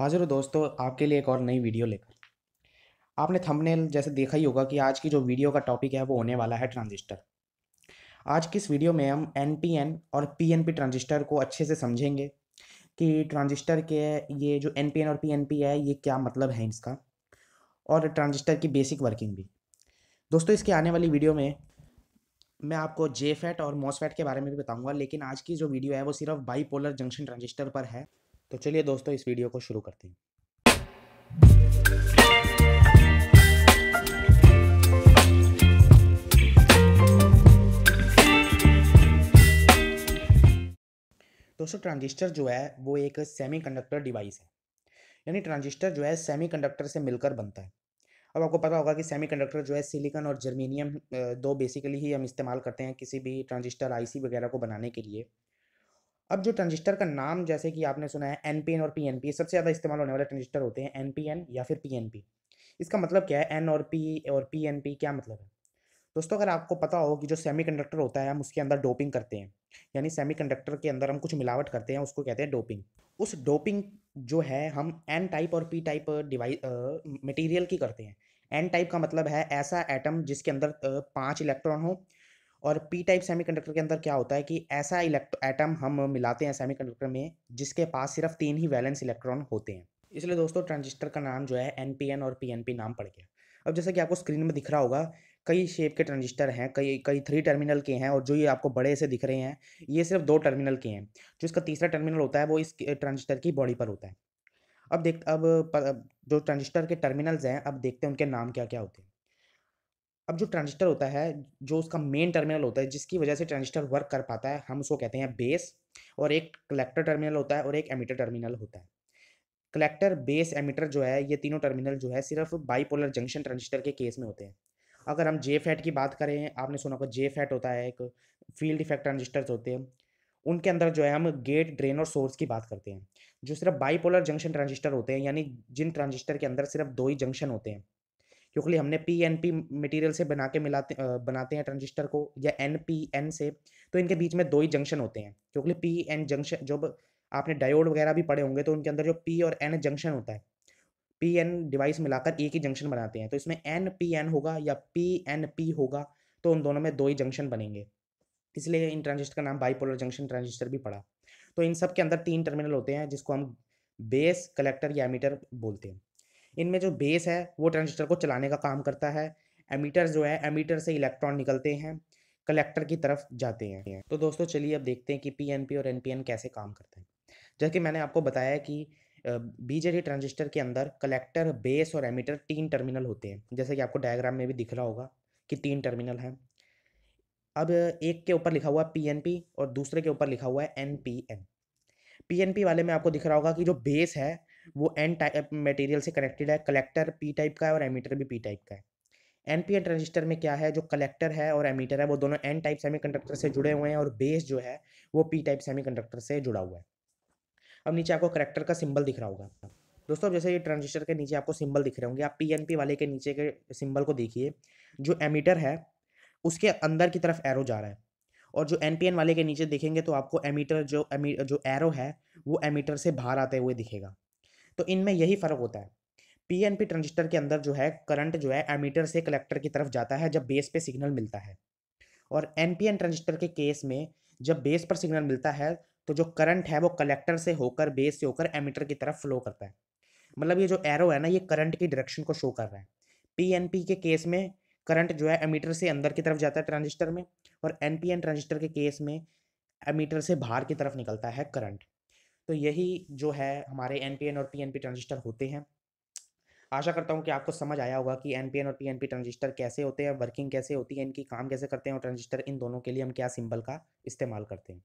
हाजिर हो दोस्तों आपके लिए एक और नई वीडियो लेकर आपने थंबनेल जैसे देखा ही होगा कि आज की जो वीडियो का टॉपिक है वो होने वाला है ट्रांजिस्टर आज की इस वीडियो में हम एन पी एन और पी एन पी ट्रांजिस्टर को अच्छे से समझेंगे कि ट्रांजिस्टर के ये जो एन पी एन और पी एन पी है ये क्या मतलब है इसका और ट्रांजिस्टर की बेसिक वर्किंग भी दोस्तों इसके आने वाली वीडियो में मैं आपको जे और मॉसफेट के बारे में भी बताऊंगा लेकिन आज की जो वीडियो है वो सिर्फ बाईपोलर जंक्शन ट्रांजिस्टर पर है तो चलिए दोस्तों इस वीडियो को शुरू करते हैं दोस्तों ट्रांजिस्टर जो है वो एक सेमीकंडक्टर डिवाइस है यानी ट्रांजिस्टर जो है सेमीकंडक्टर से मिलकर बनता है अब आपको पता होगा कि सेमीकंडक्टर जो है सिलिकॉन और जर्मीनियम दो बेसिकली ही हम इस्तेमाल करते हैं किसी भी ट्रांजिस्टर आईसी वगैरह को बनाने के लिए अब जो ट्रांजिस्टर का नाम जैसे कि आपने सुना है एन और पी सबसे ज़्यादा इस्तेमाल होने वाले ट्रांजिस्टर होते हैं एन या फिर पी इसका मतलब क्या है एन और पी और पी क्या मतलब है दोस्तों अगर आपको पता हो कि जो सेमीकंडक्टर होता है हम उसके अंदर डोपिंग करते हैं यानी सेमीकंडक्टर के अंदर हम कुछ मिलावट करते हैं उसको कहते हैं डोपिंग उस डोपिंग जो है हम एन टाइप और पी टाइप डिवाइस मटेरियल की करते हैं एन टाइप का मतलब है ऐसा एटम जिसके अंदर पाँच इलेक्ट्रॉन हो और पी टाइप सेमीकंडक्टर के अंदर क्या होता है कि ऐसा इलेक्ट्रो एटम हम मिलाते हैं सेमीकंडक्टर में जिसके पास सिर्फ तीन ही वैलेंस इलेक्ट्रॉन होते हैं इसलिए दोस्तों ट्रांजिस्टर का नाम जो है एन पी एन और पी नाम पड़ गया अब जैसा कि आपको स्क्रीन में दिख रहा होगा कई शेप के ट्रांजिस्टर हैं कई कई थ्री टर्मिनल के हैं और जो ये आपको बड़े से दिख रहे हैं ये सिर्फ दो टर्मिनल के हैं जो इसका तीसरा टर्मिनल होता है वो इस ट्रांजिस्टर की बॉडी पर होता है अब देख अब जो ट्रांजिस्टर के टर्मिनल्स हैं अब देखते हैं उनके नाम क्या क्या होते हैं अब जो ट्रांजिस्टर होता है जो उसका मेन टर्मिनल होता है जिसकी वजह से ट्रांजिस्टर वर्क कर पाता है हम उसको कहते हैं बेस और एक कलेक्टर टर्मिनल होता है और एक एमिटर टर्मिनल होता है कलेक्टर बेस एमिटर जो है ये तीनों टर्मिनल जो है सिर्फ बाईपोलर जंक्शन ट्रांजिस्टर के केस में होते हैं अगर हम जे फैट की बात करें आपने सुना होगा जे फैट होता है एक फील्ड इफेक्ट ट्रांजिस्टर होते हैं उनके अंदर जो है हम गेट ड्रेन और सोर्स की बात करते हैं जो सिर्फ बाईपोलर जंक्शन ट्रांजिस्टर होते हैं यानी जिन ट्रांजिस्टर के अंदर सिर्फ दो ही जंक्शन होते हैं क्योंकि हमने पी एन पी मटीरियल से बना के मिलाते बनाते हैं ट्रांजिस्टर को या एन पी एन से तो इनके बीच में दो ही जंक्शन होते हैं क्योंकि पी एन जंक्शन जब आपने डायोड वगैरह भी पड़े होंगे तो उनके अंदर जो पी और एन जंक्शन होता है पी एन डिवाइस मिलाकर एक ही जंक्शन बनाते हैं तो इसमें एन पी एन होगा या पी एन पी होगा तो उन दोनों में दो ही जंक्शन बनेंगे इसलिए इन ट्रांजिस्टर का नाम बाईपोलर जंक्शन ट्रांजिस्टर भी पड़ा तो इन सब के अंदर तीन टर्मिनल होते हैं जिसको हम बेस कलेक्टर या मीटर बोलते हैं इनमें जो बेस है वो ट्रांजिस्टर को चलाने का काम करता है एमीटर जो है एमीटर से इलेक्ट्रॉन निकलते हैं कलेक्टर की तरफ जाते हैं तो दोस्तों चलिए अब देखते हैं कि पी और एन कैसे काम करते हैं कि मैंने आपको बताया कि बीजेडी ट्रांजिस्टर के अंदर कलेक्टर बेस और एमीटर तीन टर्मिनल होते हैं जैसे कि आपको डायग्राम में भी दिख रहा होगा कि तीन टर्मिनल हैं अब एक के ऊपर लिखा हुआ है पीएनपी और दूसरे के ऊपर लिखा हुआ है एनपीएन पीएनपी वाले में आपको दिख रहा होगा कि जो बेस है वो एन टाइप मटेरियल से कनेक्टेड है कलेक्टर पी टाइप का है और एमीटर भी पी टाइप का है एन पी एन ट्रांजिस्टर में क्या है जो कलेक्टर है और एमीटर है वो दोनों एन टाइप सेमीकंडक्टर से जुड़े हुए हैं और बेस जो है वो पी टाइप सेमीकंडक्टर से जुड़ा हुआ है अब नीचे आपको करेक्टर का सिंबल दिख रहा होगा दोस्तों जैसे ये ट्रांजिस्टर के नीचे आपको सिंबल दिख रहे होंगे आप पी वाले के नीचे के सिंबल को देखिए जो एमीटर है उसके अंदर की तरफ एरो जा रहा है और जो एन वाले के नीचे देखेंगे तो आपको एमीटर जो एमी जो एरो है वो एमीटर से बाहर आते हुए दिखेगा तो इनमें यही फ़र्क होता है पीएनपी ट्रांजिस्टर के अंदर जो है करंट जो है एमीटर से कलेक्टर की तरफ जाता है जब बेस पे सिग्नल मिलता है और एनपीएन ट्रांजिस्टर के केस में जब बेस पर सिग्नल मिलता है तो जो करंट है वो कलेक्टर से होकर बेस से होकर एमीटर की तरफ फ्लो करता है मतलब ये जो एरो है ना ये करंट की डायरेक्शन को शो कर रहा है पीएनपी के केस में करंट जो है एमीटर से अंदर की तरफ जाता है ट्रांजिस्टर में और एनपीएन ट्रांजिस्टर के केस में एमीटर से बाहर की तरफ निकलता है करंट तो यही जो है हमारे एन और पी ट्रांजिस्टर होते हैं आशा करता हूँ कि आपको समझ आया होगा कि एन और पी ट्रांजिस्टर कैसे होते हैं वर्किंग कैसे होती है इनकी काम कैसे करते हैं और ट्रांजिस्टर इन दोनों के लिए हम क्या सिंबल का इस्तेमाल करते हैं